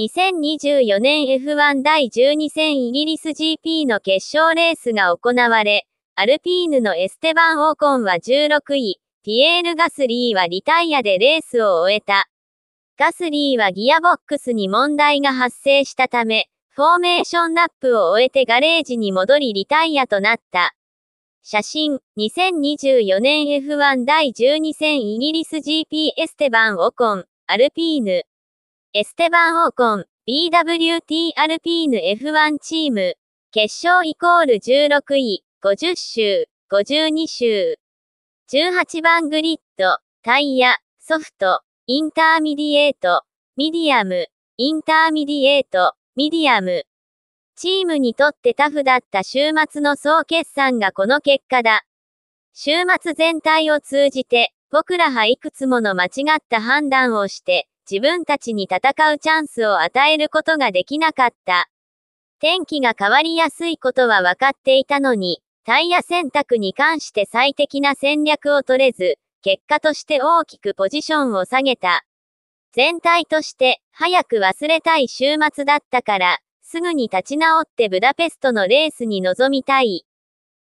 2024年 F1 第12戦イギリス GP の決勝レースが行われ、アルピーヌのエステバン・オーコンは16位、ピエール・ガスリーはリタイアでレースを終えた。ガスリーはギアボックスに問題が発生したため、フォーメーションラップを終えてガレージに戻りリタイアとなった。写真、2024年 F1 第12戦イギリス GP エステバン・オコン、アルピーヌ。エステバン・オーコン、BWTRP の F1 チーム、決勝イコール16位、50周、52周。18番グリッド、タイヤ、ソフト、インターミディエート、ミディアム、インターミディエート、ミディアム。チームにとってタフだった週末の総決算がこの結果だ。週末全体を通じて、僕らはいくつもの間違った判断をして、自分たちに戦うチャンスを与えることができなかった。天気が変わりやすいことは分かっていたのに、タイヤ選択に関して最適な戦略を取れず、結果として大きくポジションを下げた。全体として、早く忘れたい週末だったから、すぐに立ち直ってブダペストのレースに臨みたい。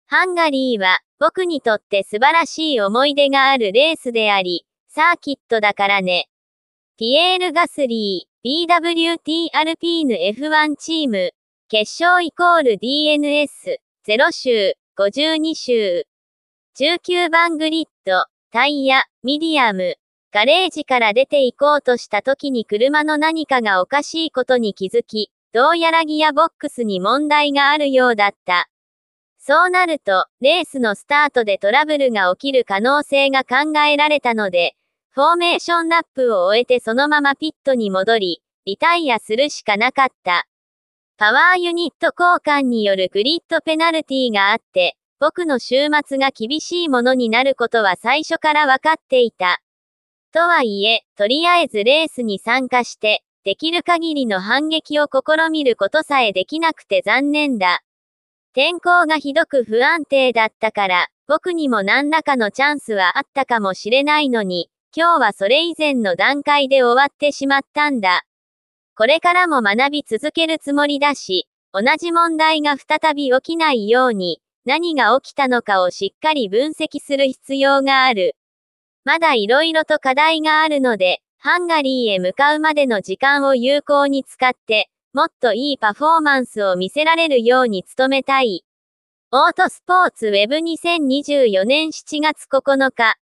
ハンガリーは、僕にとって素晴らしい思い出があるレースであり、サーキットだからね。ピエール・ガスリー、BWT アルピーヌ F1 チーム、決勝イコール DNS、0周、52周。19番グリッド、タイヤ、ミディアム。ガレージから出て行こうとした時に車の何かがおかしいことに気づき、どうやらギアボックスに問題があるようだった。そうなると、レースのスタートでトラブルが起きる可能性が考えられたので、フォーメーションラップを終えてそのままピットに戻り、リタイアするしかなかった。パワーユニット交換によるグリッドペナルティがあって、僕の週末が厳しいものになることは最初から分かっていた。とはいえ、とりあえずレースに参加して、できる限りの反撃を試みることさえできなくて残念だ。天候がひどく不安定だったから、僕にも何らかのチャンスはあったかもしれないのに、今日はそれ以前の段階で終わってしまったんだ。これからも学び続けるつもりだし、同じ問題が再び起きないように、何が起きたのかをしっかり分析する必要がある。まだ色々と課題があるので、ハンガリーへ向かうまでの時間を有効に使って、もっといいパフォーマンスを見せられるように努めたい。オートスポーツ Web2024 年7月9日